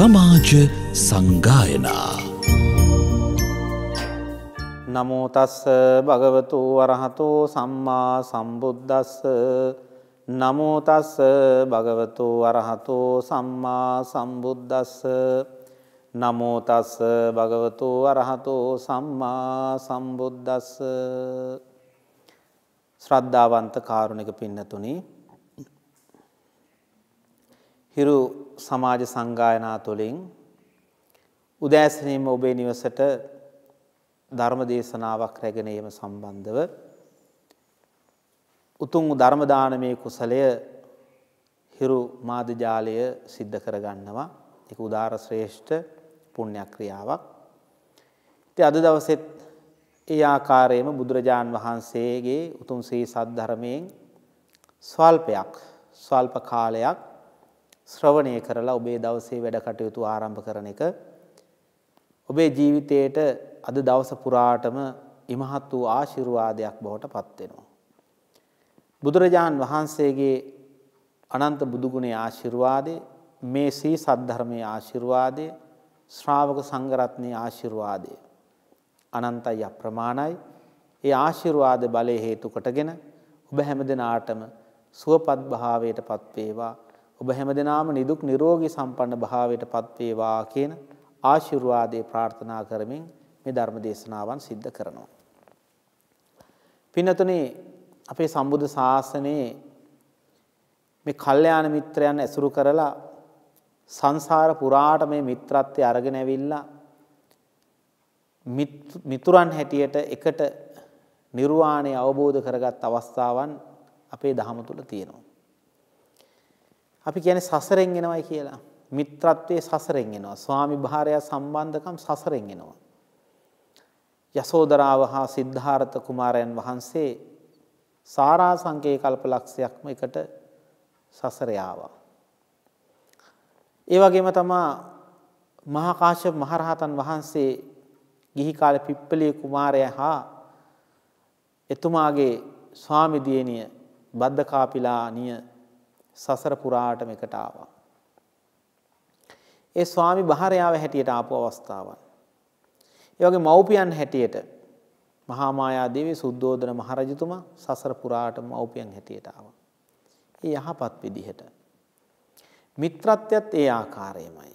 සමාජ සංගායනා නමෝතස්ස භගවතු වරහතු සම්මා සම්බුද්ධස්ස නමෝතස්ස භගවතු වරහතු සම්මා සම්බුද්ධස්ස නමෝතස්ස භගවතු වරහතු සම්මා සම්බුද්ධස්ස ශ්‍රද්ධාවන්ත කාරුණික පින්නතුනි හිරු සමාජ සංගායනා තුළින් උදෑසනීම ඔබේ නිවසට ධර්ම දේශනාවක් රැගෙන ඒම සම්බන්ධව උතුම් ධර්ම දානමේ කුසලය හිරු මාද ජාලය සිද්ධ කරගන්නවා ඒක උදාර ශ්‍රේෂ්ඨ පුණ්‍ය ක්‍රියාවක් ඉතින් අද දවසෙත් ඒ ආකාරයෙන්ම බුදුරජාන් වහන්සේගේ උතුම් ශ්‍රී සද්ධර්මයෙන් ස්වල්පයක් ස්වල්ප කාලයක් ශ්‍රවණය කරලා ඔබේ දවසේ වැඩ කටයුතු ආරම්භ කරන එක ඔබේ ජීවිතයට අද දවස පුරාටම ඉමහත් වූ ආශිර්වාදයක් බවට පත් වෙනවා. බුදුරජාන් වහන්සේගේ අනන්ත බුදුගුණේ ආශිර්වාදේ මේ සී සද්ධර්මයේ ආශිර්වාදේ ශ්‍රාවක සංඝරත්නයේ ආශිර්වාදේ අනන්තයි අප්‍රමාණයි ඒ ආශිර්වාද බලය හේතු කොටගෙන ඔබ හැමදෙනාටම සුවපත් භාවයට පත් වේවා ඔබ හැමදෙනාම නිදුක් නිරෝගී සම්පන්න භාවයට පත්වේවා කියන ආශිර්වාදයේ ප්‍රාර්ථනා කරමින් මේ ධර්ම දේශනාවන් සිද්ධ කරනවා. පින්නතුනේ අපේ සම්බුද්ධ ශාසනයේ මේ කල්යාණ මිත්‍රයන් ඇසුරු කරලා සංසාර පුරාට මේ මිත්‍රත්වය අරගෙන ඇවිල්ලා මිතුරන් හැටියට එකට නිර්වාණය අවබෝධ කරගත් අවස්ථාවන් අපේ දහම තුල තියෙනවා. අපි කියන්නේ සසරෙන් එනවයි කියලා. මිත්‍රත්වයේ සසරෙන් එනවා. ස්වාමි භාර්යා සම්බන්ධකම් සසරෙන් එනවා. යසෝදරාව හා සිද්ධාර්ථ කුමාරයන් වහන්සේ සාරා සංකේ කල්පලක්ෂයක්ම එකට සසර යාවා. ඒ වගේම තමා මහා කාශ්‍යප මහරහතන් වහන්සේ ගිහි කාලේ පිප්පලී කුමාරයා හා එතුමාගේ ස්වාමි දියණිය බද්දකාපිලානිය සසර පුරාටම එකට ආවා. ඒ ස්වාමි බහරයාව හැටියට ආපු අවස්ථාවන්. ඒ වගේ මව්පියන් හැටියට මහා මායා දේවී සුද්ධෝදන මහරජතුමා සසර පුරාටම මව්පියන් හැටියට ආවා. ඒ යහපත් විදිහට. මිත්‍රත්වයත් ඒ ආකාරයමයි.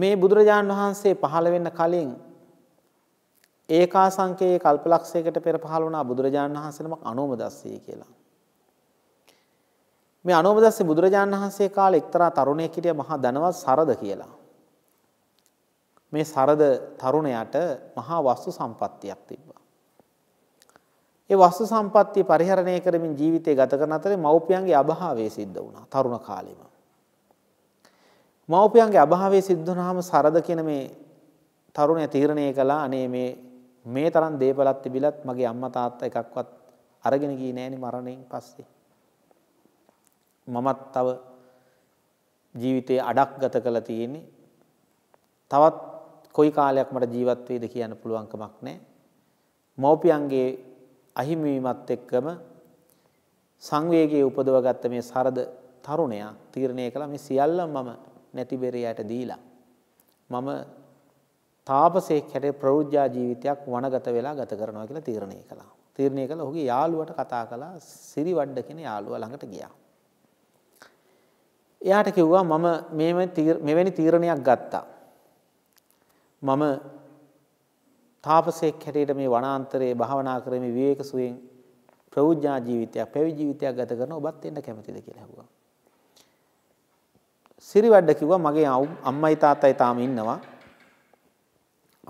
මේ බුදුරජාණන් වහන්සේ පහළ වෙන්න කලින් ඒකා සංකයේ කල්පලක්ෂයකට පෙර පහළ වුණා බුදුරජාණන් වහන්සේනමක් අනෝම දස්සී කියලා. මේ අනෝමදස්ස බුදුරජාණන් වහන්සේ කාලේ එක්තරා තරුණයෙක් හිටිය මහා ධනවත් සරද කියලා. මේ සරද තරුණයාට මහා වස්තු සම්පත්තියක් තිබ්බා. ඒ වස්තු සම්පත්තිය පරිහරණය කරමින් ජීවිතය ගත කරන අතරේ මව්පියන්ගේ අභාවය සිද්ධ වුණා තරුණ කාලෙම. මව්පියන්ගේ අභාවය සිද්ධ වුණාම සරද කියන මේ තරුණයා තීරණය කළා අනේ මේ මේ තරම් දේපලක් තිබිලත් මගේ අම්මා තාත්තා එකක්වත් අරගෙන ගියේ නෑනේ මරණයෙන් පස්සේ. මමත් තව ජීවිතයේ අඩක් ගත කළ තියෙන්නේ තවත් කොයි කාලයක් මට ජීවත් වෙයිද කියන්න පුළුවන් කමක් නැහැ. මෝපියන්ගේ අහිමිවීමත් එක්කම සංවේගයේ උපදවගත්ත මේ සරද තරුණයා තීරණය කළා මේ සියල්ලම මම නැති බෙරයට දීලා මම තාපසයෙක් හැටියට ප්‍රවෘජ්ජා ජීවිතයක් වනගත වෙලා ගත කරනවා කියලා තීරණය කළා. තීරණය කළා ඔහුගේ යාළුවට කතා කළා සිරිවඩ කියන යාළුවා ළඟට ගියා. එයාට කිව්වා මම මෙවැනි තීරණයක් ගත්තා. මම තාපසයෙක් හැටියට මේ වනාන්තරයේ භාවනා කරමින් විවේක සුවයෙන් ප්‍රෞජ්ඥා ජීවිතයක් පැවිදි ජීවිතයක් ගත කරන ඔබත් එන්න කැමතිද කියලා ඇහුවා. සිරිවැඩ කිව්වා මගේ අම්මයි තාත්තයි තාම ඉන්නවා.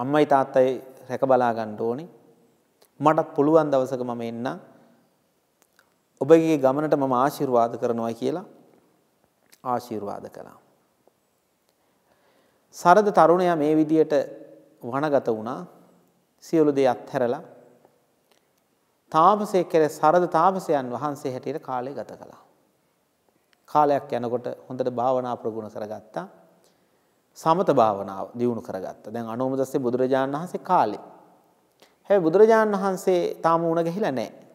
අම්මයි තාත්තයි රැක බලා ගන්න ඕනේ. මටත් පුළුවන් දවසක මම එන්න. ඔබගේ ගමනට මම ආශිර්වාද කරනවා කියලා ආශිර්වාද කළා. සරද තරුණයා මේ විදියට වනගත වුණා සියලු දේ අත්හැරලා තාපසේ කෙරේ සරද තාපසයන් වහන්සේ හැටියට කාලය ගත කළා. කාලයක් යනකොට හොඳට භාවනා ප්‍රගුණ කරගත්තා. සමත භාවනාව දියුණු කරගත්තා. දැන් අනුමදස්සේ බුදුරජාණන් වහන්සේ කාලේ. හැබැයි බුදුරජාණන් වහන්සේ තාම වුණ ගිහිලා නැහැ.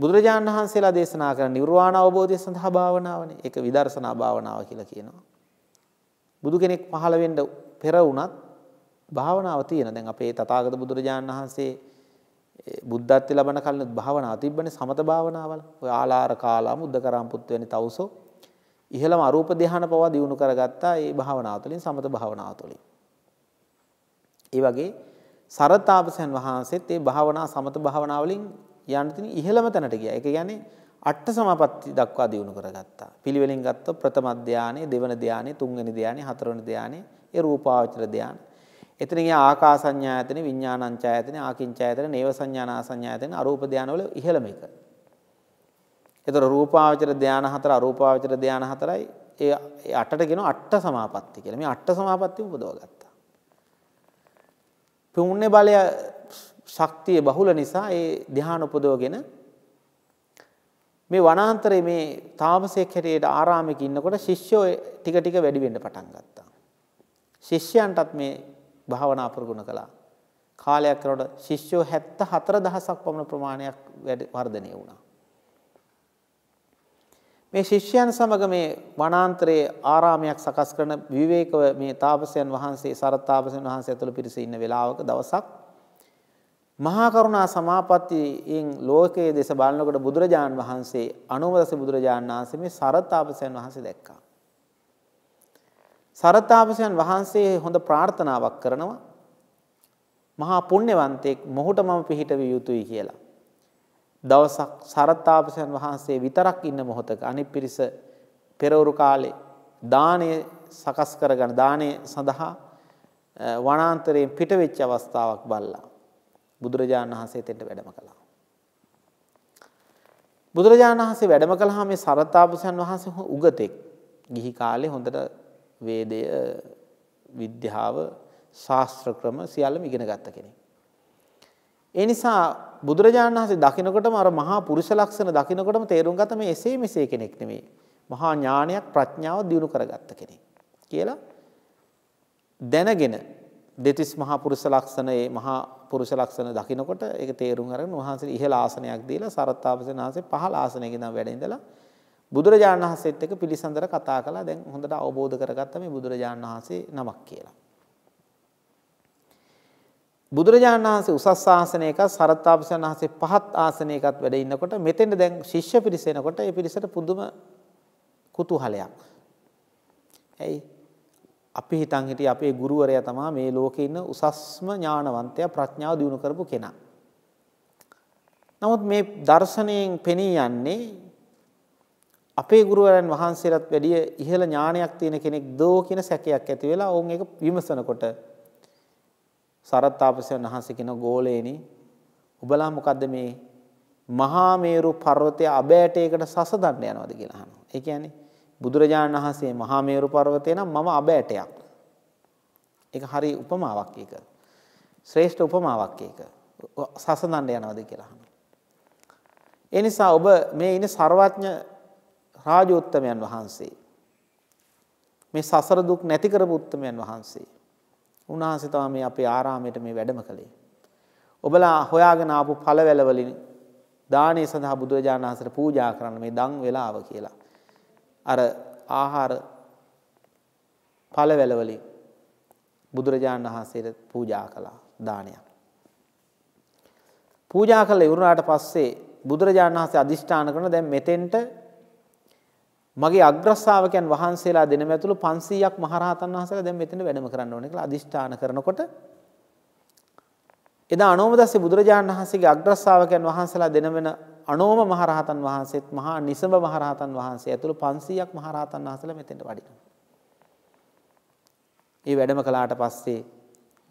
බුදුරජාණන් වහන්සේලා දේශනා කරන නිර්වාණ අවබෝධය සඳහා භාවනාවනේ. ඒක විදර්ශනා භාවනාව කියලා කියනවා. බුදු කෙනෙක් පහළ වෙන්න පෙර වුණත් භාවනාව තියෙන. දැන් අපේ තථාගත බුදුරජාණන් වහන්සේ බුද්ධත්ව ලැබන කලින් භාවනාව තිබ්බනේ සමත භාවනාවල. ඔය ආලාර කාලා මුද්දකරම් පුත් වෙන තවුසෝ ඉහළම අරූප ධ්‍යාන පවා දියුණු කරගත්තා ඒ භාවනාව තුළින් සමත භාවනාව තුළින්. ඒ වගේ සරතාපසයන් වහන්සේත් ඒ භාවනා සමත භාවනාවලින් යන්න තියෙන ඉහළම තැනට ගියා. ඒක කියන්නේ අට සමාපatti දක්වා දියුණු කරගත්තා. පිළිවෙලින් ගත්ත ප්‍රථම ධානයේ, දෙවන ධානයේ, තුන්වෙනි ධානයේ, හතරවෙනි ධානයේ, ඒ රූපාවචර ධාන. එතන ගියා ආකාසඤ්ඤායතන, විඥානංචායතන, ආකින්චායතන, නේව සංඥානාසඤ්ඤායතන, අරූප ධානවල ඉහළම එක. ඒතර රූපාවචර ධාන හතර, අරූපාවචර ධාන හතරයි ඒ අටට කියනවා අට සමාපatti කියලා. මේ අට සමාපatti උපදව ගත්තා. පුණ්‍ය බලය ශක්තිය බහුල නිසා ඒ ධ්‍යාන උපදවගෙන මේ වනාන්තරයේ මේ තාපසයෙක් හැටියට ආරාමයක ඉන්නකොට ශිෂ්‍යෝ ටික ටික වැඩි වෙන්න පටන් ගත්තා. ශිෂ්‍යයන්ටත් මේ භාවනා ප්‍රගුණ කළා. කාලයක් යනකොට ශිෂ්‍යෝ 74000ක් පමණ ප්‍රමාණයක් වර්ධනය වුණා. මේ ශිෂ්‍යයන් සමග මේ වනාන්තරයේ ආරාමයක් සකස් කරන විවේකව මේ තාපසයන් වහන්සේ සරත් තාපසයන් වහන්සේ ඇතුළු පිරිස ඉන්න වෙලාවක දවසක් මහා කරුණා සමාපත්තියෙන් ලෝකයේ දේශ බලනකොට බුදුරජාන් වහන්සේ අනුමදස බුදුරජාන් වහන්සේ මේ සරතාපසයන් වහන්සේ දැක්කා. සරතාපසයන් වහන්සේ හොඳ ප්‍රාර්ථනාවක් කරනවා මහා පුණ්‍යවන්තයෙක් මොහුට මම පිහිටවිය යුතුයි කියලා. දවසක් සරත්තාපසයන් වහන්සේ විතරක් ඉන්න මොහොතක අනිත් පිරිස පෙරවරු කාලේ දානය සකස් කරගන්න දානය සඳහා වනාන්තරයෙන් පිටවෙච්ච අවස්ථාවක් බල්ලා. බුදුරජාණන් වහන්සේ එතෙන්ට වැඩම කළා. බුදුරජාණන් වහන්සේ වැඩම කළාම මේ සරතාපුසන් වහන්සේ උගතෙක් ගිහි කාලේ හොඳට වේදය විද්‍යාව ශාස්ත්‍ර ක්‍රම සියල්ලම ඉගෙන ගත්ත කෙනෙක්. ඒ නිසා බුදුරජාණන් වහන්සේ දකින්නකොටම අර මහා පුරුෂ ලක්ෂණ දකින්නකොටම තේරුම් ගත මේ එසේ මෙසේ කෙනෙක් නෙමෙයි. මහා ඥානයක් ප්‍රඥාව දියුණු කරගත්ත කෙනෙක් කියලා දැනගෙන දෙතිස් මහා පුරුෂ ලක්ෂණයේ මහා පුරුෂ ලක්ෂණ දකිනකොට ඒක තේරුම් අරගෙන වහන්සේ ඉහළ ආසනයක් දීලා සරත්තාපසේන වහන්සේ පහළ ආසනයක ඉඳන් වැඩ ඉඳලා බුදුරජාණන් වහන්සේත් එක්ක පිළිසඳර කතා කළා. දැන් හොඳට අවබෝධ කරගත්ත මේ බුදුරජාණන් වහන්සේ නමක් කියලා. බුදුරජාණන් වහන්සේ උසස් ආසනයක සරත්තාපසේන වහන්සේ පහත් ආසනයකත් වැඩ ඉන්නකොට මෙතෙන්ද දැන් ශිෂ්‍ය පිරිස එනකොට ඒ පිරිසට පුදුම කුතුහලයක්. ඇයි අපි හිතන් හිටියේ අපේ ගුරුවරයා තමයි මේ ලෝකේ ඉන්න උසස්ම ඥානවන්තයා ප්‍රඥාව දිනු කරපු කෙනා. නමුත් මේ දර්ශනයෙන් පෙනී යන්නේ අපේ ගුරුවරයන් වහන්සේලාට වැඩිය ඉහළ ඥානයක් තියෙන කෙනෙක් දෝ කියන සැකයක් ඇති වෙලා ඔවුන් ඒක විමසනකොට සරත් තාපසයන් වහන්සේ කියන ගෝලේනි ඔබලා මොකද්ද මේ මහා මේරු පර්වතය අබෑටයකට සසඳන්න යනවද කියලා අහනවා. ඒ කියන්නේ බුදුරජාණන් වහන්සේ මහා මේරු පර්වතය නම් මම අබෑටයක්. ඒක හරි උපමාවක් ඒක. ශ්‍රේෂ්ඨ උපමාවක් ඒක. සසඳන්න යනවාද කියලා අහනවා. ඒ නිසා ඔබ මේ ඉන්නේ ਸਰවඥ රාජෝත්තමයන් වහන්සේ. මේ සසර දුක් නැති කරපු උත්තමයන් වහන්සේ. උන්වහන්සේ තමයි මේ අපේ ආරාමයට මේ වැඩම කළේ. ඔබලා හොයාගෙන ආපු පළවැල වලින් දානේ සඳහා බුදුරජාණන් වහන්සේට පූජා කරන්න මේ දන් වේලාව කියලා. අර ආහාර පළවැල වලින් බුදුරජාණන් වහන්සේට පූජා කළා දානයක්. පූජා කළා ඉවරනාට පස්සේ බුදුරජාණන් වහන්සේ අදිෂ්ඨාන කරන දැන් මෙතෙන්ට මගේ අග්‍රස්ථාවකයන් වහන්සේලා දෙනම ඇතුළු 500ක් මහරහතන් වහන්සේලා දැන් මෙතන වැඩම කරන්න ඕනේ කියලා අදිෂ්ඨාන කරනකොට එදා අනෝමදස්සේ බුදුරජාණන් වහන්සේගේ අග්‍රස්ථාවකයන් වහන්සේලා දෙන වෙන අනෝම මහරහතන් වහන්සේත් මහා නිසඹ මහරහතන් වහන්සේ ඇතුළු 500ක් මහරහතන් වහන්සේලා මෙතෙන්ට වඩිනවා. ඒ වැඩම කළාට පස්සේ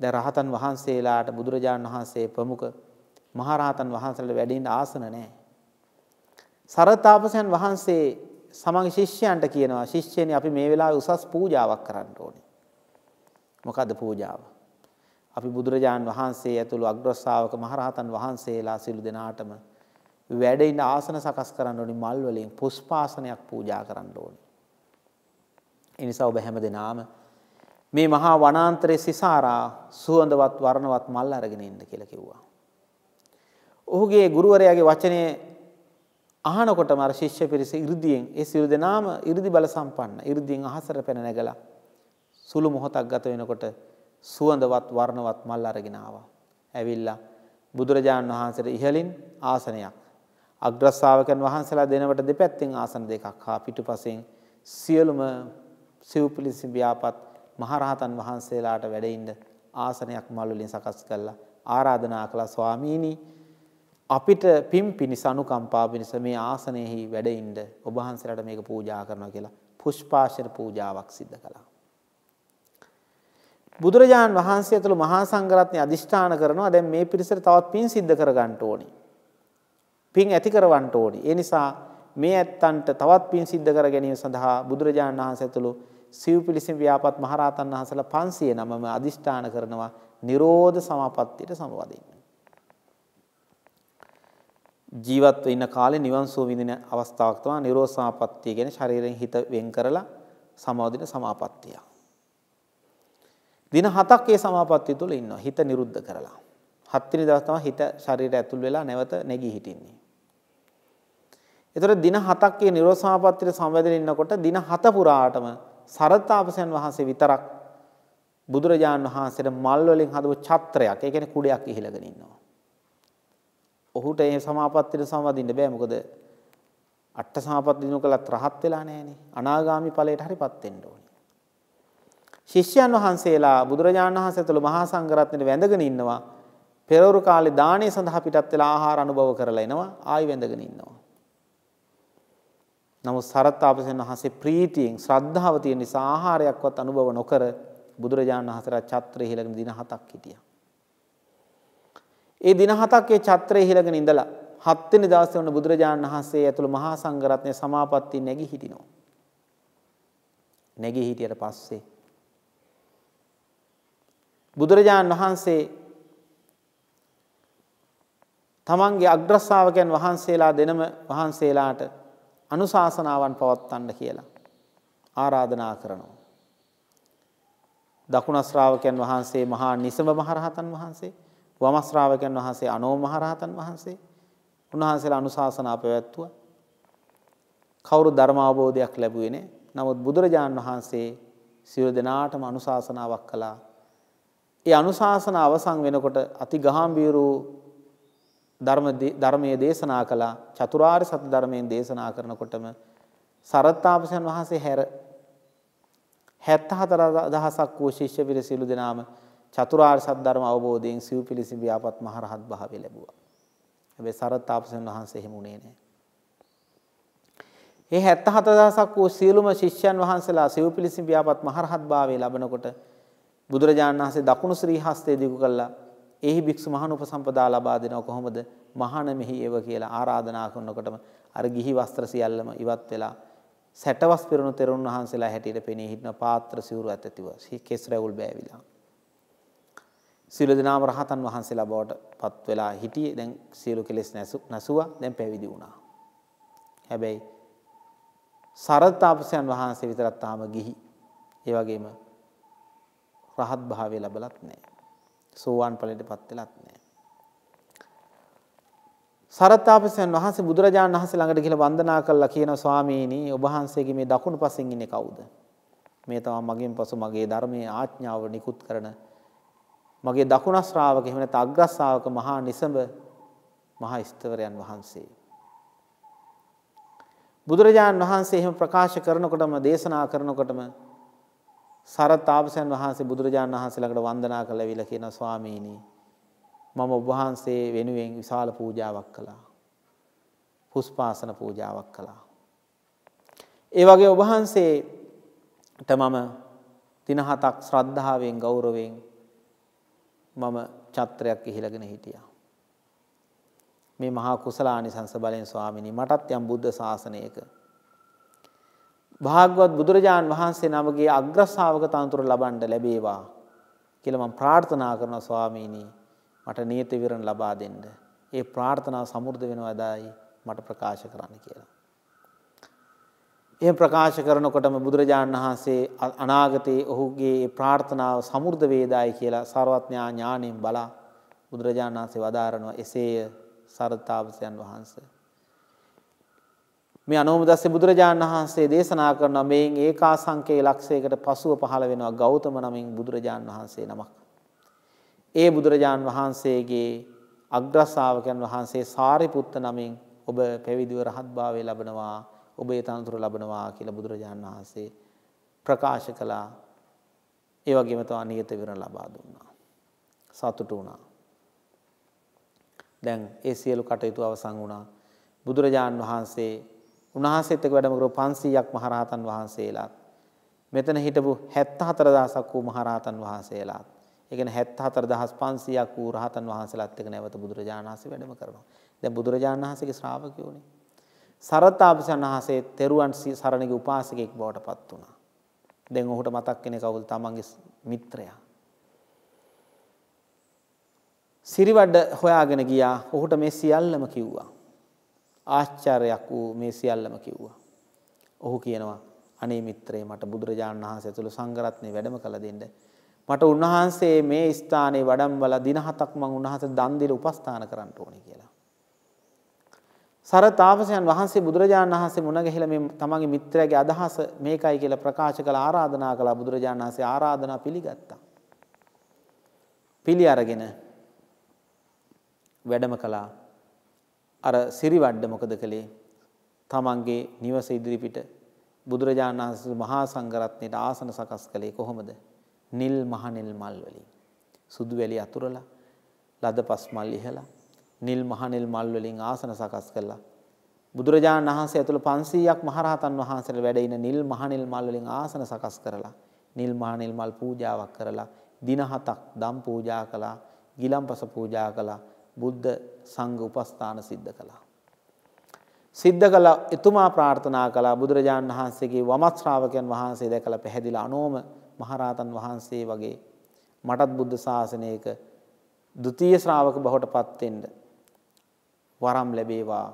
දැන් රහතන් වහන්සේලාට බුදුරජාණන් වහන්සේ ප්‍රමුඛ මහරහතන් වහන්සේලාට වැඩින්න ආසන නැහැ. සරතාපසයන් වහන්සේ සමග ශිෂ්‍යයන්ට කියනවා ශිෂ්‍යයනි අපි මේ වෙලාවේ උසස් පූජාවක් කරන්න ඕනේ. මොකද්ද පූජාව? අපි බුදුරජාණන් වහන්සේ ඇතුළු අග්‍රශ්‍රාවක මහරහතන් වහන්සේලා සිළු දෙනාටම වැඩ ඉන්න ආසන සකස් කරන්න ඕනි මල් වලින් පුෂ්පාසනයක් පූජා කරන්න ඕනි. ඒ නිසා ඔබ හැමදෙනාම මේ මහා වනාන්තරයේ සිසාරා සුවඳවත් වර්ණවත් මල් අරගෙන ඉන්න කියලා කිව්වා. ඔහුගේ ගුරුවරයාගේ වචනේ අහනකොටම අර ශිෂ්‍ය පිරිස 이르දියෙන් ඒ සියලු දෙනාම 이르දි බල සම්පන්න 이르දියෙන් අහසට පැන නැගලා සුළු මොහොතක් ගත වෙනකොට සුවඳවත් වර්ණවත් මල් අරගෙන ආවා. ඇවිල්ලා බුදුරජාණන් වහන්සේට ඉහලින් ආසනයක් අග්‍රශ්‍රාවකයන් වහන්සේලා දෙනවට දෙපැත්තෙන් ආසන දෙකක් හා පිටුපසෙන් සියලුම සිව්පිලිසි ව්‍යාපත් මහරහතන් වහන්සේලාට වැඩඉන්න ආසනයක් මල්වලින් සකස් කළා ආරාධනා කළා ස්වාමීනි අපිට පින් පිණිස අනුකම්පා පිණිස මේ ආසනයෙහි වැඩඉන්න ඔබ වහන්සේලාට මේක පූජා කරනවා කියලා පුෂ්පාශර පූජාවක් සිද්ධ කළා. බුදුරජාන් වහන්සේ ඇතුළු මහා සංඝරත්නය අදිෂ්ඨාන කරනවා දැන් මේ පිරිසට තවත් පින් සිද්ධ කරගන්න ඕනේ. පින් ඇති කරවන්න ඕනි. ඒ නිසා මේ ඇත්තන්ට තවත් පින් සිද්ධ කර ගැනීම සඳහා බුදුරජාණන් වහන්සේ ඇතුළු සිව්පිලිසිම් ව්‍යාපත් මහරහතන් වහන්සේලා 500 නමම අදිෂ්ඨාන කරනවා නිරෝධ සමාපත්තියට සමවදින්න. ජීවත්ව ඉන්න කාලේ නිවන් සුව විඳින අවස්ථාවක් තමයි නිරෝධ සමාපත්තිය කියන්නේ ශරීරයෙන් හිත වෙන් කරලා සමවදින සමාපත්තිය. දින 7ක් ඒ සමාපත්තිය තුළ ඉන්නවා හිත නිරුද්ධ කරලා. හත් වෙනි දවස් තමයි හිත ශරීරය ඇතුල් වෙලා නැවත නැගී හිටින්නේ. එතකොට දින 7ක් මේ නිරෝධ සමාපත්තියට සම්බන්ධයෙන් ඉන්නකොට දින 7 පුරාටම සරත්තාපසයන් වහන්සේ විතරක් බුදුරජාණන් වහන්සේට මල් වලින් හදපු ඡත්‍රයක්, ඒ කියන්නේ කුඩයක් ඉහිලගෙන ඉන්නවා. ඔහුට මේ සමාපත්තියට සම්බන්ධින්න බෑ මොකද අට සමාපත්තිය දිනු කළත් රහත් වෙලා නැහනේ. අනාගාමි ඵලයට හරිපත් වෙන්න ඕනේ. ශිෂ්‍යයන් වහන්සේලා බුදුරජාණන් වහන්සේ ඇතුළු මහා සංඝරත්නයේ වැඳගෙන ඉන්නවා. පෙරවරු කාලේ දානේ සඳහා පිටත් වෙලා ආහාර අනුභව කරලා එනවා. ආයි වැඳගෙන ඉන්නවා. නමුත් සරත් තාපසයන් වහන්සේ ප්‍රීතියෙන් ශ්‍රද්ධාව තියෙන නිසා ආහාරයක්වත් අනුභව නොකර බුදුරජාණන් වහන්සේලා ඡත්‍රය හිලගෙන දින හතක් හිටියා. ඒ දින හතක් ඒ ඡත්‍රය හිලගෙන ඉඳලා හත් වෙනි දවසේ වුණ බුදුරජාණන් වහන්සේ ඇතුළු මහා සංඝරත්නය සමාපatti නැගී හිටිනවා. නැගී හිටියට පස්සේ බුදුරජාණන් වහන්සේ තමන්ගේ අග්‍රස්සාවකයන් වහන්සේලා දෙනම වහන්සේලාට අනුශාසනාවන් පවත්වන්න කියලා ආරාධනා කරනවා. දකුණ ශ්‍රාවකයන් වහන්සේ මහා නිසම මහරහතන් වහන්සේ, වම ශ්‍රාවකයන් වහන්සේ අනෝ මහරහතන් වහන්සේ උන්වහන්සේලා අනුශාසනා පැවැත්තුවා. කවුරු ධර්ම අවබෝධයක් ලැබුවේ නැහැ. නමුත් බුදුරජාන් වහන්සේ සියලු දෙනාටම අනුශාසනාවක් කළා. ඒ අනුශාසන අවසන් වෙනකොට අතිගාම්භීර වූ ධර්ම ධර්මයේ දේශනා කළා චතුරාර්ය සත්‍ය ධර්මයෙන් දේශනා කරනකොටම සරත්තාපසයන් වහන්සේ හැර 74000ක් වූ ශිෂ්‍ය පිරිස සිළු දෙනාම චතුරාර්ය සත්‍ය ධර්ම අවබෝධයෙන් සිව් පිළිසින් ව්‍යාපත් මහ රහත් භාවය ලැබුවා. හැබැයි සරත්තාපසයන් වහන්සේ එහෙම උනේ නැහැ. මේ 74000ක් වූ සියලුම ශිෂ්‍යයන් වහන්සේලා සිව් පිළිසින් ව්‍යාපත් මහ රහත් භාවය ලැබනකොට බුදුරජාණන් වහන්සේ දකුණු ශ්‍රී හස්තය දිගු කළා එහි භික්ෂු මහණ උපසම්පදා ලබා දෙනව කොහොමද? මහාන මෙහිව කියලා ආරාධනා කරනකොටම අර ගිහි වස්ත්‍ර සියල්ලම ඉවත් වෙලා සැටවස් පිරුණු තෙරුන් වහන්සේලා හැටියට පෙනී හිටින පාත්‍ර සිවුරු ඇතිව කෙස් රැවුල් බෑවිලා. සියලු දෙනාම රහතන් වහන්සේලා බවට පත් වෙලා හිටියේ. දැන් සියලු කෙලෙස් නැසුවා. දැන් පැවිදි වුණා. හැබැයි සරත් තාපසයන් වහන්සේ විතරක් තාම ගිහි. ඒ වගේම රහත් භාවය ලැබලත් නැහැ. සෝවාන් ඵලයටපත් වෙලත් නැහැ. සරත්තාපසයන් වහන්සේ බුදුරජාණන් වහන්සේ ළඟට ගිහිලා වන්දනා කළා කියන ස්වාමීනි ඔබ වහන්සේගේ මේ දකුණු පසින් ඉන්නේ කවුද? මේ තමයි මගෙන් පසු මගේ ධර්මයේ ආඥාව නිකුත් කරන මගේ දකුණ ශ්‍රාවක එහෙම නැත්නම් අග්‍ර ශ්‍රාවක මහා නිසඹ මහා ස්තවරයන් වහන්සේ. බුදුරජාණන් වහන්සේ එහෙම ප්‍රකාශ කරනකොටම දේශනා කරනකොටම සරත් තාපසයන් වහන්සේ බුදුරජාණන් වහන්සේ ළඟට වන්දනා කරලා ඇවිල්ලා කියනවා ස්වාමීනි මම ඔබ වහන්සේ වෙනුවෙන් විශාල පූජාවක් කළා. පුෂ්පාසන පූජාවක් කළා. ඒ වගේ ඔබ වහන්සේට මම දින හතක් ශ්‍රද්ධාවෙන් ගෞරවයෙන් මම චත්‍රයක් ඉහිලගෙන හිටියා. මේ මහා කුසලානිසංස බලෙන් ස්වාමිනී මටත් යම් බුද්ධ ශාසනයක භාගවත් බුදුරජාන් වහන්සේ නමගේ අග්‍ර ශ්‍රාවක තනතුර ලබන්න ලැබේවා කියලා මම ප්‍රාර්ථනා කරනවා ස්වාමීනි මට නියත විරණ ලබා දෙන්න. ඒ ප්‍රාර්ථනාව සමෘද්ධ වෙනවා දායි මට ප්‍රකාශ කරන්න කියලා. එහෙම ප්‍රකාශ කරනකොටම බුදුරජාණන් වහන්සේ අනාගතයේ ඔහුගේ ප්‍රාර්ථනාව සමෘද්ධ වේදායි කියලා සර්වඥා ඥාණයෙන් බලා බුදුරජාණන් වහන්සේ වදාරනවා එසේය සරතාවසයන් වහන්සේ මේ අනෝමදස්ස බුදුරජාණන් වහන්සේ දේශනා කරන මේන් ඒකාසංකේ ලක්ෂයකට පසුව පහළ වෙනවා ගෞතම නමින් බුදුරජාණන් වහන්සේ නමක්. ඒ බුදුරජාණන් වහන්සේගේ අග්‍රශාවකයන් වහන්සේ සාරිපුත්ත නමින් ඔබ පැවිදිව රහත්භාවය ලබනවා ඔබ ඒ තනතුර ලබනවා කියලා බුදුරජාණන් වහන්සේ ප්‍රකාශ කළා. ඒ වගේම තව නියත විවරණ ලබා දුන්නා. සතුටු වුණා. දැන් ඒ සියලු කටයුතු අවසන් වුණා. බුදුරජාණන් වහන්සේ උන්වහන්සේත් එක්ක වැඩම කරපු 500ක් මහරහතන් වහන්සේලාත් මෙතන හිටපු 74000ක් වූ මහරහතන් වහන්සේලාත් ඒ කියන්නේ 74500ක් වූ රහතන් වහන්සේලාත් එක්ක නැවත බුදුරජාණන් වහන්සේ වැඩම කරනවා. දැන් බුදුරජාණන් වහන්සේගේ ශ්‍රාවකයෝනේ. සරත්තාපසන් වහන්සේ තෙරුවන් සරණගේ උපාසකෙක් බවට පත් වුණා. දැන් ඔහුට මතක් වෙන්නේ කවුද? තමන්ගේ මිත්‍රයා. සිරිවඩ හොයාගෙන ගියා. ඔහුට මේ සියල්ලම කිව්වා. ආශ්චර්යයක් වූ මේ සියල්ලම කිව්වා. ඔහු කියනවා අනේ මිත්‍රේ මට බුදුරජාණන් වහන්සේ ඇතුළු සංඝරත්නේ වැඩම කළ දෙන්න. මට උන්වහන්සේ මේ ස්ථානයේ වඩම්වලා දින හතක් මං උන්වහන්සේ දන් දීලා උපස්ථාන කරන්න ඕනේ කියලා. සර තාපසයන් වහන්සේ බුදුරජාණන් වහන්සේ මුණ ගැහිලා මේ තමන්ගේ මිත්‍රයාගේ අදහස මේකයි කියලා ප්‍රකාශ කළ ආරාධනා කළා බුදුරජාණන් වහන්සේ ආරාධනා පිළිගත්තා. පිළි අරගෙන වැඩම කළා අර සිරිවඩ්ඩ මොකද කළේ තමන්ගේ නිවස ඉදිරිපිට බුදුරජාණන් වහන්සේ මහා සංඝරත්නයට ආසන සකස් කළේ කොහොමද? නිල් මහනෙල් මල් වලින්. සුදු වැලි අතුරලා ලදපස් මල් ඉහලා නිල් මහනෙල් මල් වලින් ආසන සකස් කළා. බුදුරජාණන් වහන්සේ ඇතුළු 500ක් මහරහතන් වහන්සේලා වැඩ ඉන නිල් මහනෙල් මල් වලින් ආසන සකස් කරලා නිල් මහනෙල් මල් පූජාවක් කරලා දින හතක් දම් පූජා කළා, ගිලම්පස පූජා කළා, බුද්ධ සංඝ උපස්ථාන සිද්ධ කළා. සිද්ධ කළ එතුමා ප්‍රාර්ථනා කළා බුදුරජාණන් වහන්සේගේ වමස්ශ්‍රාවකයන් වහන්සේ දැකළ පැහැදිලා අනෝම මහරාතන් වහන්සේ වගේ මටත් බුද්ධ ශාසනයක දුතිය ශ්‍රාවක බහට පත්තෙන්ට වරම් ලැබේවා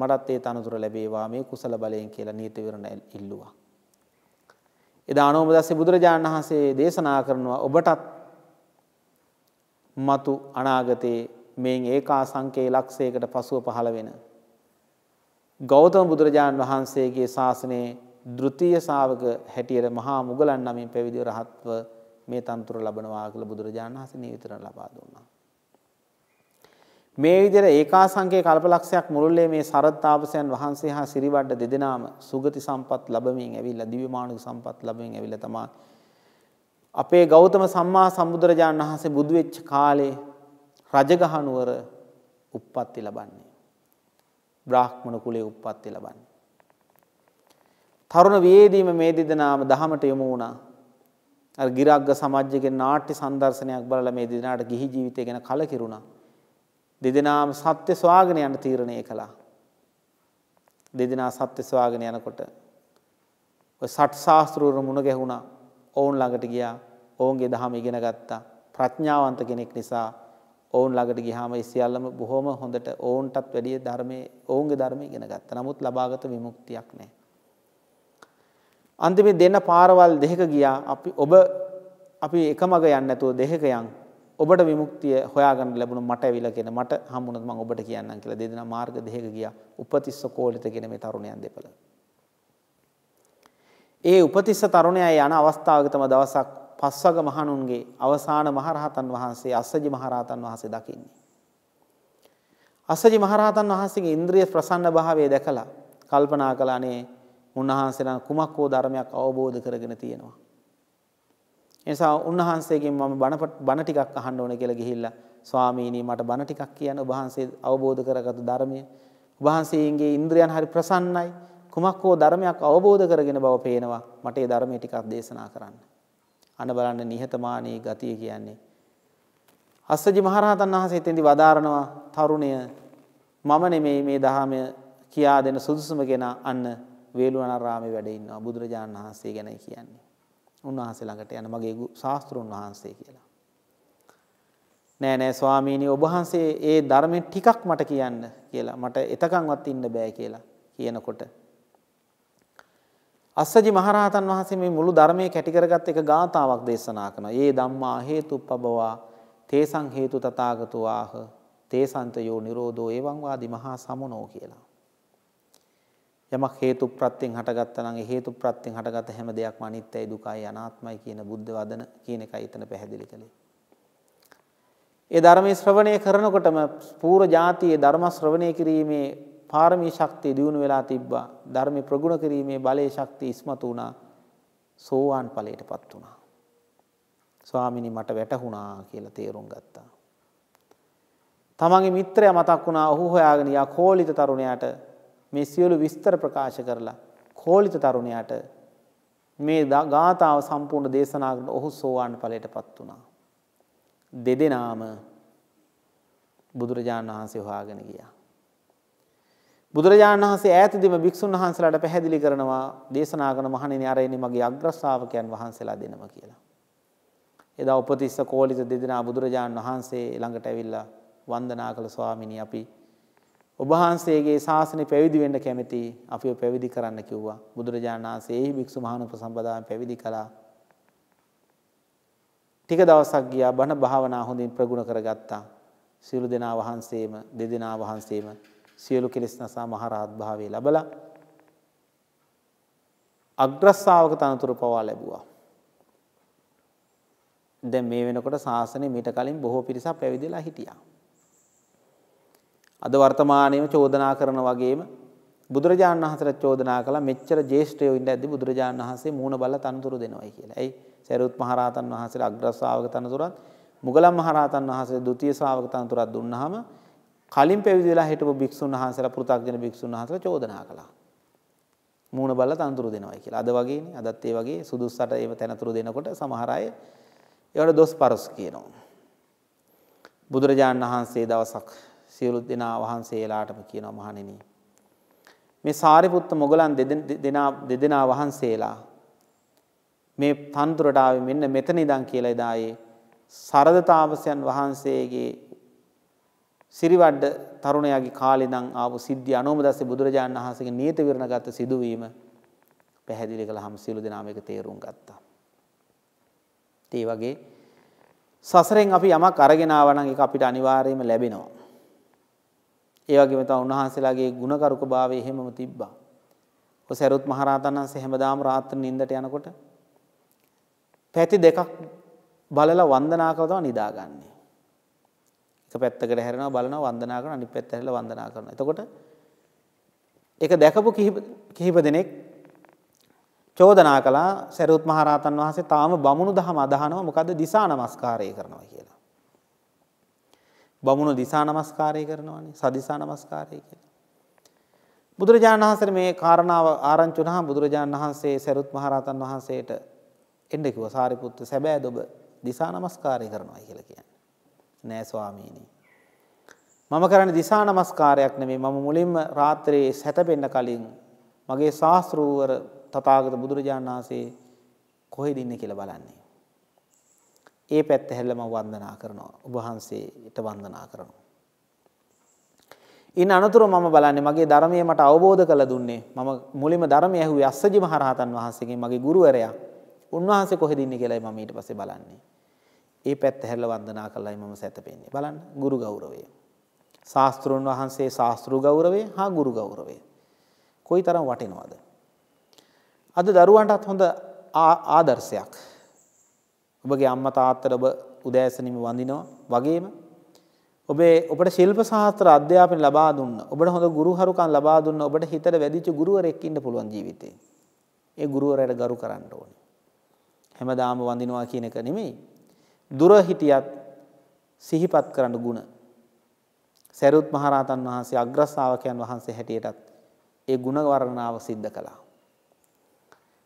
මටත් ඒ තනතුර ලැබේවා මේ කුසල බලයෙන් කියලා නීතිවරණ ඉල්ලුවා. එදා අනෝම දැස්සේ බුදුරජාණන් වහන්සේ දේශනා කරනවා ඔබටත් මතු අනාගතයේ මෙයින් ඒකාසංකේ ලක්ෂයකට පසුව පහළ වෙන ගෞතම බුදුරජාණන් වහන්සේගේ ශාසනයේ ද්විතීය ශාවක හැටියට මහා මුගලන් නමින් පැවිදි රහත්ව මේ තන්ත්‍ර ලබනවා කියලා බුදුරජාණන් වහන්සේ නිවිතර ලබා දුන්නා. මේ විදිහට ඒකාසංකේ කල්පලක්ෂයක් මුළුල්ලේ මේ සරත් තාපසයන් වහන්සේ හා සිරිවඩ දෙදෙනාම සුගති සම්පත් ලැබමින් ඇවිල්ලා දිව්‍ය මානුෂ සම්පත් ලැබමින් ඇවිල්ලා තමයි අපේ ගෞතම සම්මා සම්බුදුරජාණන් වහන්සේ බුදු වෙච්ච කාලේ රජගහනුවර උප්පත්ති ලබන්නේ. බ්‍රාහ්මණ කුලේ උප්පත්ති ලබන්නේ. තරුණ වේදීම මේ දෙදෙනාම දහමට යොමු වුණා. අර ගිරග්ග සමාජයේ නාට්‍ය සංදර්ශනයක් බලලා මේ දෙදෙනාට ගිහි ජීවිතය ගැන කලකිරුණා. දෙදෙනාම සත්‍ය සොයාගෙන යන තීරණය කළා. දෙදෙනා සත්‍ය සොයාගෙන යනකොට ඔය සට් ශාස්ත්‍රවරු මුණ ගැහුණා. ඔවුන් ළඟට ගියා. ඔවුන්ගේ දහම ඉගෙන ගත්තා. ප්‍රඥාවන්ත කෙනෙක් නිසා ඔවුන් ළඟට ගියාම ඒ සියල්ලම බොහොම හොඳට ඔවුන්ටත් වැඩිය ධර්මයේ ඔවුන්ගේ ධර්මය ඉගෙන ගත්තා. නමුත් ලබාගත විමුක්තියක් නැහැ. අන්තිමේ දෙන පාරවල් දෙක ගියා. අපි ඔබ අපි එකමග යන්නේ නැතුව දෙකක යන්. ඔබට විමුක්තිය හොයාගන්න ලැබුණ මට ඇවිල්ලා කියන මට හම්බුණොත් මම ඔබට කියන්නම් කියලා දෙදෙනා මාර්ග දෙකක ගියා. උපතිස්ස කෝලිත කියන මේ තරුණයන් දෙපළ. ඒ උපතිස්ස තරුණයා යන අවස්ථාවක තම දවසක් පස්වග මහණුන්ගේ අවසාන මහරහතන් වහන්සේ අස්සජි මහරහතන් වහන්සේ දකින්නේ. අස්සජි මහරහතන් වහන්සේගේ ඉන්ද්‍රිය ප්‍රසන්න භාවය දැකලා කල්පනා කළානේ උන්වහන්සේලා කුමක් හෝ ධර්මයක් අවබෝධ කරගෙන තියෙනවා. එනිසා උන්වහන්සේගෙන් මම බණ ටිකක් අහන්න ඕනේ කියලා ගිහිල්ලා ස්වාමීනි මට බණ ටිකක් කියන්න ඔබ වහන්සේ අවබෝධ කරගත් ධර්මය ඔබ වහන්සේගේ ඉන්ද්‍රියන් හරි ප්‍රසන්නයි කුමක් හෝ ධර්මයක් අවබෝධ කරගෙන බව පේනවා මට ඒ ධර්මයේ ටිකක් දේශනා කරන්න අන බලන්න නිහතමානී ගතිය කියන්නේ. අස්සජි මහරහතන් වහන්සේ එතෙන්දි වදාරනවා තරුණය මම නෙමෙයි මේ දහමය කියා දෙන සුදුසුම කෙනා අන්න වේළුවනාරාමේ වැඩ ඉන්නවා බුදුරජාණන් වහන්සේ ගැනයි කියන්නේ. උන්වහන්සේ ළඟට යන මගේ ශාස්ත්‍රුන් වහන්සේ කියලා. නෑ නෑ ස්වාමීනි ඔබ වහන්සේ ඒ ධර්මයේ ටිකක් මට කියන්න කියලා මට එතකන්වත් ඉන්න බෑ කියලා කියනකොට අස්සජි මහරහතන් වහන්සේ මේ මුළු ධර්මයේ කැටි කරගත් එක ගාතාවක් දේශනා කරනවා. "ඒ ධම්මා හේතුප්පබවා තේසං හේතු තථාගතෝ ආහ තේසන්තයෝ නිරෝධෝ එවං වාදි මහා සමනෝ" කියලා. යමක් හේතු ප්‍රත්‍යයෙන් හටගත්තා නම් ඒ හේතු ප්‍රත්‍යයෙන් හටගත හැම දෙයක්ම අනිත්‍යයි දුකයි අනාත්මයි කියන බුද්ධ වදන කියන එකයි එතන පැහැදිලි කළේ. ඒ ධර්මයේ ශ්‍රවණය කරනකොටම පූර්ව જાතියේ ධර්ම ශ්‍රවණය කිරීමේ පාරමී ශක්තිය දියුණු වෙලා තිබ්බා ධර්මය ප්‍රගුණ කිරීමේ බලයේ ශක්තිය ඉස්මතු වුණා සෝවාන් ඵලයටපත් වුණා ස්වාමිනී මට වැටහුණා කියලා තේරුම් ගත්තා තමන්ගේ මිත්‍රයා මතක් වුණා ඔහු හොයාගෙන යා කෝලිත තරුණයාට මේ සියලු විස්තර ප්‍රකාශ කරලා කෝලිත තරුණයාට මේ ගාථාව සම්පූර්ණ දේශනා කරන ඔහු සෝවාන් ඵලයටපත් වුණා දෙදෙනාම බුදුරජාණන් වහන්සේ හොයාගෙන ගියා බුදුරජාණන් වහන්සේ ඈතදීම භික්ෂුන් වහන්සේලාට පැහැදිලි කරනවා දේශනා කරන මහණෙනි අර එනි මගේ අග්‍ර ශ්‍රාවකයන් වහන්සේලා දෙනම කියලා. එදා උපතිස්ස කෝලිත දෙදෙනා බුදුරජාණන් වහන්සේ ළඟට ඇවිල්ලා වන්දනා කළ ස්වාමිනී අපි ඔබ වහන්සේගේ ශාසනය පැවිදි වෙන්න කැමැති අපිව පැවිදි කරන්න කිව්වා. බුදුරජාණන් වහන්සේ එහි භික්ෂු මහානුපසම්පදාවෙන් පැවිදි කළා. ටික දවසක් ගියා බණ භාවනා හොඳින් ප්‍රගුණ කරගත්තා. සියලු දෙනා වහන්සේම දෙදෙනා වහන්සේම සියලු කෙලෙස් නසා මහරහත් භාවයේ ලබලා අග්‍රස්සාවක තනතුරු පවා ලැබුවා. දැන් මේ වෙනකොට ශාසනය මීට කලින් බොහෝ පිරිසක් පැවිදිලා හිටියා. අද වර්තමානයේම චෝදනා කරන වගේම බුදුරජාණන් වහන්සේට චෝදනා කළා මෙච්චර ජේෂ්ඨයෝ ඉඳද්දි බුදුරජාණන් වහන්සේ මූණ බලලා තනතුරු දෙනවයි කියලා. එයි සරුවත් මහරහතන් වහන්සේට අග්‍රස්සාවක තනතුරත් මුගලන් මහරහතන් වහන්සේ ද්විතීය ශ්‍රාවක තනතුරක් දුන්නාම කලින් පැවිදි වෙලා හිටපු භික්ෂුන් වහන්සේලා පෘථග්ජන භික්ෂුන් වහන්සේලා චෝදනා කළා. මූණ බලලා තනතුරු දෙනවයි කියලා. අද වගේනේ අදත් ඒ වගේ සුදුස්සට ඒව තනතුරු දෙනකොට සමහර අය ඒවට දොස් පරස් කියනවා. බුදුරජාණන් වහන්සේ දවසක් සියලු දෙනා වහන්සේලාටම කියනවා මහණෙනි මේ සාරිපුත්ත මොගලන් දෙදෙනා දෙදෙනා වහන්සේලා මේ තන්තුරට ආවේ මෙන්න මෙතන ඉඳන් කියලා එදායේ සරද තාපසයන් වහන්සේගේ සිරිවඩ තරුණයාගේ කාලේ නම් ආපු සිද්ධිය අනෝමදස්ස බුදුරජාණන් වහන්සේගේ නියත විරණගත සිදුවීම පැහැදිලි කළාම සියලු දෙනා මේක තේරුම් ගත්තා. ඒ වගේ සසරෙන් අපි යමක් අරගෙන ආවා නම් ඒක අපිට අනිවාර්යයෙන්ම ලැබෙනවා. ඒ වගේම තව උන්වහන්සේලාගේ ಗುಣකරුකභාවය හැමම තිබ්බා. ඔය සරුත් මහරහතන් වහන්සේ හැමදාම රාත්‍රී නිින්දට යනකොට පැති දෙකක් බලලා වන්දනා කරලා තමයි නිදාගන්නේ. එක පැත්තකට හැරෙනවා බලනවා වන්දනා කරනවා අනිත් පැත්ත හැරිලා වන්දනා කරනවා. එතකොට ඒක දැකපු කිහිප දෙනෙක් චෝදනා කළා සරුවත් මහ රහතන් වහන්සේ තාම බමුණු දහම අදහනවා මොකද්ද දිසා නමස්කාරය කරනවා කියලා. බමුණු දිසා නමස්කාරය කරනවානේ සදිසා නමස්කාරය කියලා. බුදුරජාණන් වහන්සේ මේ කාරණාව ආරංචි වුණාම බුදුරජාණන් වහන්සේ සරුවත් මහ රහතන් වහන්සේට එන්න කිව්වා සාරිපුත්ත සැබෑද ඔබ දිසා නමස්කාරය කරනවා කියලා කියන්නේ. නෑ ස්වාමීනී. මම කරන දිසා නමස්කාරයක් නෙමේ මම මුලින්ම රාත්‍රයේ සැතපෙන්න කලින් මගේ ශාස්තෘූවර තතාගත බුදුරජාණන් වහන්සේ කොහෙද ඉන්න කියලා බලන්නේ. ඒ පැත්ත හැල්ලම වන්දනා කරනවා උබහන්සේට වන්දනා කරනවා. ඉන් අනතුර මම බලන්නේ මගේ ධර්මය මට අවබෝධ කළ දුන්නේ මම මුලින්ම ධර්මය ඇහුවේ අස්සජි මහරහතන් වහන්සේගෙන් මගේ ගුරුවරයා. උන්වහන්සේ කොහෙද ඉන්නේ කියලායි මම ඊට පස්සේ බලන්නේ. ඒ පැත්ත හැරලා වන්දනා කළයි මම සැතපෙන්නේ. බලන්න ගුරු ගෞරවය. ශාස්ත්‍රුන් වහන්සේ ශාස්ත්‍රු ගෞරවය හා ගුරු ගෞරවය. කොයි තරම් වටිනවද? අද දරුවන්ටත් හොඳ ආදර්ශයක්. ඔබගේ අම්මා තාත්තට ඔබ උදෑසනින්ම වඳිනවා වගේම ඔබේ ඔබට ශිල්ප ශාස්ත්‍ර අධ්‍යාපනය ලබා දුන්න ඔබට හොඳ ගුරුහරුකම් ලබා දුන්න ඔබට හිතට වැදිච්ච ගුරුවරෙක් ඉන්න පුළුවන් ජීවිතේ. ඒ ගුරුවරයාට ගරු කරන්න ඕනේ. හැමදාම වඳිනවා කියන එක නෙමෙයි දුර හිටියත් සිහිපත් කරන්න ಗುಣ. සරුවත් මහරහතන් වහන්සේ අග්‍රස්ථාවකයන් වහන්සේ හැටියටත් ඒ ಗುಣ වර්ණනාව સિદ્ધ කළා.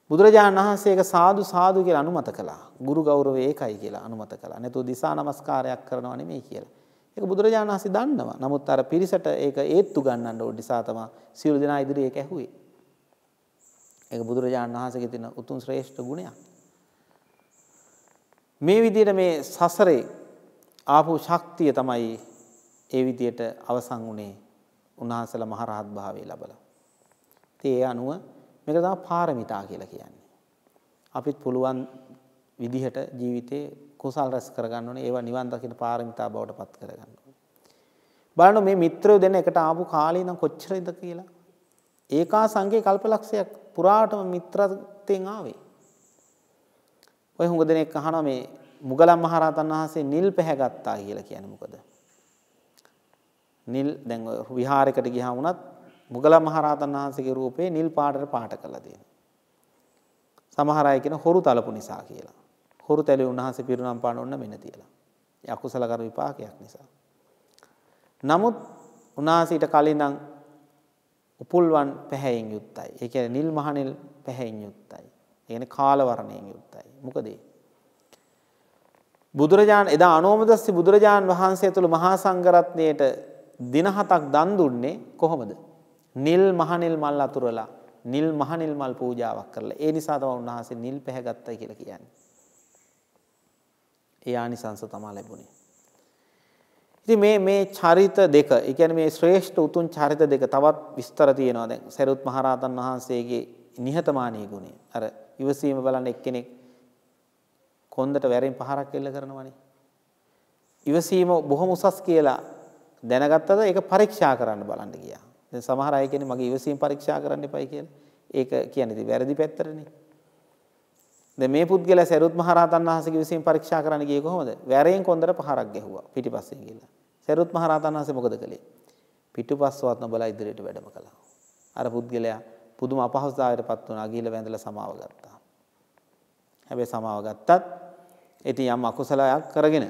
බුදුරජාණන් වහන්සේක සාදු සාදු කියලා අනුමත කළා. ගුරු ගෞරවය ඒකයි කියලා අනුමත කළා. නැතු දිසා නමස්කාරයක් කරනවා නෙමෙයි කියලා. ඒක බුදුරජාණන් වහන්සේ දන්නවා. නමුත් අර පිරිසට ඒක ඒත්තු ගන්නන්න ඕන නිසා තමයි සියලු දෙනා ඉදිරියේ ඒක ඇහුවේ. ඒක බුදුරජාණන් වහන්සේගේ තියෙන උතුම් ශ්‍රේෂ්ඨ ගුණයක්. මේ විදියට මේ සසරේ ආපු ශක්තිය තමයි ඒ විදියට අවසන් වුණේ උන්වහන්සේලා මහරහත් භාවයේ ලැබලා. ඉතින් ඒ අනුව මේක තමයි පාරමිතා කියලා කියන්නේ. අපිත් පුළුවන් විදිහට ජීවිතේ කුසල් රැස් කරගන්න ඕනේ. ඒවා නිවන් දකින පාරමිතා බවට පත් කරගන්න ඕනේ. බලන්න මේ මිත්‍රයෝ දෙන එකට ආපු කාලේ නම් කොච්චරද කියලා. ඒකා සංගේ කල්පලක්ෂයක් පුරාටම මිත්‍රත්වයෙන් ආවේ. ඔය හුඟ දෙනෙක් අහනවා මේ මුගලන් මහරහතන් වහන්සේ නිල් පැහැගත්තා කියලා කියන්නේ මොකද? නිල් දැන් විහාරයකට ගියාම උනත් මුගලන් මහරහතන් වහන්සේගේ රූපේ නිල් පාටට පාට කරලා තියෙනවා. සමහර අය කියන හොරු තලපු නිසා කියලා. හොරු තැලේ උන්වහන්සේ පිරුණම් පාන ඕන මෙන්න තියලා. ඒ අකුසල කර විපාකයක් නිසා. නමුත් උන්වහන්සේට කලින්නම් උපුල්වන් පැහැයෙන් යුක්තයි. ඒ කියන්නේ නිල් මහනිල් පැහැයෙන් යුක්තයි. ඒන කාලවරණයෙන් යුක්තයි. මොකදේ. බුදුරජාණන් එදා අනෝමදස්සි බුදුරජාණන් වහන්සේ තුළ මහා සංගරත්නයට දින හතක් දන් දුන්නේ කොහොමද? නිල් මහනිල් මල් අතුරලා නිල් මහනිල් මල් පූජාවක් කරලා ඒ නිසා තමයි උන්වහන්සේ නිල් පැහැගත්තයි කියලා කියන්නේ. ඒ ආනිසංස තමයි ලැබුණේ. ඉතින් මේ මේ චරිත දෙක, ඒ කියන්නේ මේ ශ්‍රේෂ්ඨ උතුම් චරිත දෙක තවත් විස්තර තියෙනවා දැන් සරුවත් මහරහතන් වහන්සේගේ නිහතමානී ගුණය. අර ඉවසීම බලන්න එක්කෙනෙක් කොන්දට වැරෙන් පහරක් එල්ල කරනවනේ. ඉවසීම බොහොම උසස් කියලා දැනගත්තද ඒක පරීක්ෂා කරන්න බලන්න ගියා. දැන් සමහර අය කියන්නේ මගේ ඉවසීම පරීක්ෂා කරන්න එපයි කියලා. ඒක කියන්නේ ඉතින් වැරදි පැත්තටනේ. දැන් මේ පුද්ගලයා සරුවත් මහරහතන් වහන්සේගේ ඉවසීම පරීක්ෂා කරන්න ගියේ කොහොමද? වැරෙන් කොන්දට පහරක් ගැහුවා පිටිපස්සේ කියලා. සරුවත් මහරහතන් වහන්සේ මොකද කළේ? පිටුපස්සවත් නොබලා ඉදිරියට වැඩම කළා. අර පුද්ගලයා පුදුම අපහසුතාවයකට පත් වුණා. ගිහිල්ලා වැඳලා සමාව කරා. හැබැයි සමාව ගත්තත් ඉතින් යම් අකුසලයක් කරගෙන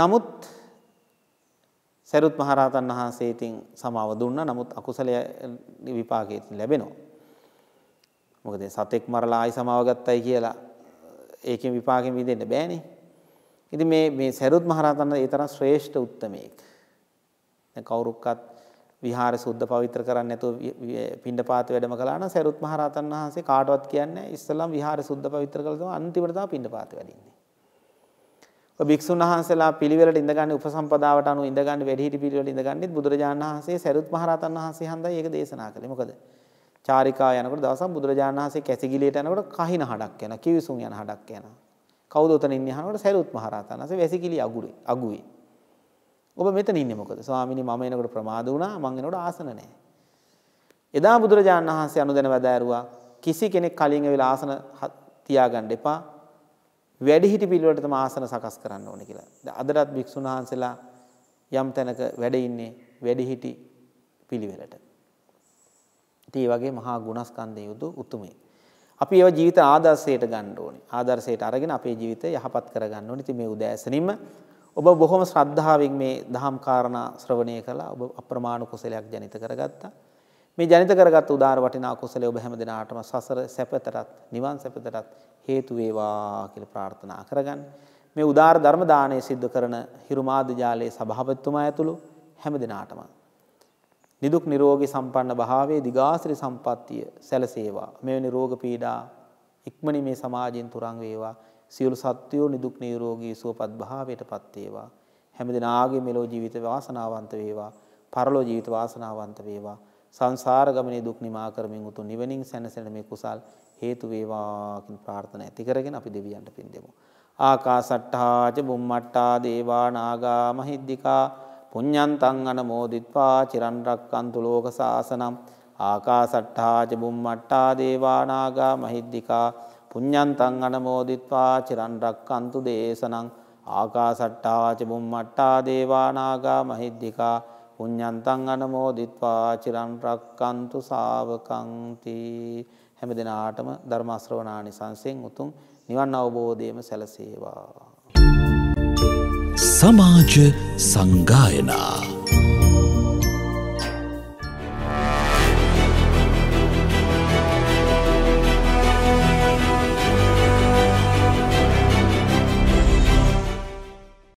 නමුත් සරුත් මහරහතන් වහන්සේ ඉතින් සමාව දුන්නා නමුත් අකුසලයේ විපාකයේ ලැබෙනවා මොකද සතෙක් මරලා ආයි සමාව ගත්තයි කියලා ඒකෙන් විපාකෙ විඳෙන්න බෑනේ ඉතින් මේ මේ සරුත් මහරහතන් ඒ තරම් ශ්‍රේෂ්ඨ උත්තමයෙක් දැන් කවුරුක්වත් විහාර සුද්ධ පවිත්‍ර කරන්නේ නැතුව පිණ්ඩපාත වැඩම කළා නම් සරුත් මහරහතන් වහන්සේ කාටවත් කියන්නේ ඉස්සලම් විහාර සුද්ධ පවිත්‍ර කළා තමයි අන්තිමට තමයි පිණ්ඩපාත වැඩින්නේ. ඔය භික්ෂුන් වහන්සේලා පිළිවෙලට ඉඳගන්නේ උපසම්පදාවට අනුව ඉඳගන්නේ වැඩිහිටි පිළිවෙලට ඉඳගන්නේත් බුදුරජාණන් වහන්සේ සරුත් මහරහතන් වහන්සේ හන්දයි ඒක දේශනා කළේ. මොකද චාරිකා යනකොට දවසක් බුදුරජාණන් වහන්සේ කැසිගිලියට යනකොට කහින හඩක් යනවා, කිවිසුම් යන හඩක් යනවා. කවුද උතන ඉන්නේ අහනකොට සරුත් මහරහතන් වහන්සේ වැසිකිලි අගුරේ අගුවේ ඔබ මෙතන ඉන්නේ මොකද? ස්වාමීනි මම එනකොට ප්‍රමාද වුණා, මං එනකොට ආසන නැහැ. එදා බුදුරජාණන් වහන්සේ අනුදැන වැදෑරුවා කිසි කෙනෙක් කලින් ඇවිල්ලා ආසන තියාගන්න එපා. වැඩිහිටි පිළිවෙලට තම ආසන සකස් කරන්න ඕනේ කියලා. අදටත් භික්ෂුන් වහන්සේලා යම් තැනක වැඩ ඉන්නේ වැඩිහිටි පිළිවෙලට. ඉතින් මේ වගේ මහා ගුණස්කන්ධය යුතු උතුමේ. අපි ඒවා ජීවිත ආදර්ශයට ගන්න ඕනේ. ආදර්ශයට අරගෙන අපේ ජීවිතය යහපත් කරගන්න ඕනේ. ඉතින් මේ උදෑසනින්ම ඔබ බොහොම ශ්‍රද්ධාවෙන් මේ දහම් කාරණා ශ්‍රවණය කළා. ඔබ අප්‍රමාණ කුසලයක් ජනිත කරගත්තා. මේ ජනිත කරගත් උදාාර වටිනා කුසලයේ ඔබ හැම දිනාටම සසර සැපතටත් නිවන් සැපතටත් හේතු වේවා කියලා ප්‍රාර්ථනා කරගන්න. මේ උදාාර ධර්ම දාණය සිද්ධ කරන හිරුමාද ජාලයේ සභාපතිතුමා ඇතුළු හැම දිනාටම නිදුක් නිරෝගී සම්පන්න භාවයේ දිගාසිරි සම්පන්නිය සැලසේවා. මෙවැනි රෝග පීඩා ඉක්මනින් මේ සමාජයෙන් තුරන් වේවා. සියලු සත්වයෝ නිදුක් නිරෝගී සුවපත් භාවයටපත් වේවා. හැමදෙනාගේ මෙලෝ ජීවිත වාසනාවන්ත වේවා. පරලෝ ජීවිත වාසනාවන්ත වේවා. සංසාර ගමනේ දුක් නිමා කරමින් උතුම් නිවනින් සැනසෙන මේ කුසල් හේතු වේවා කියන ප්‍රාර්ථනා ඇති කරගෙන අපි දෙවියන්ට පින් දෙමු. ආකාසට්ඨා ච බුම්මට්ටා දේවා නාගා මහිද්దికා පුඤ්ඤන්තං අනමෝදිත්වා චිරන් රක්칸තු ලෝක සාසනම් ආකාසට්ඨා ච බුම්මට්ටා දේවා නාගා මහිද්దికා පුඤ්ඤන්තං අනමෝදිත්වා චිරන් රක්칸තු දේශනං ආකාසට්ටාච බුම්මට්ටා දේවානාගා මහිද්దికා පුඤ්ඤන්තං අනමෝදිත්වා චිරන් රක්칸තු ශාවකං තී හැම දිනාටම ධර්ම ශ්‍රවණානිසංසෙන් උතුම් නිවන් අවබෝධයම සැලසේවා සමාජ සංගායනා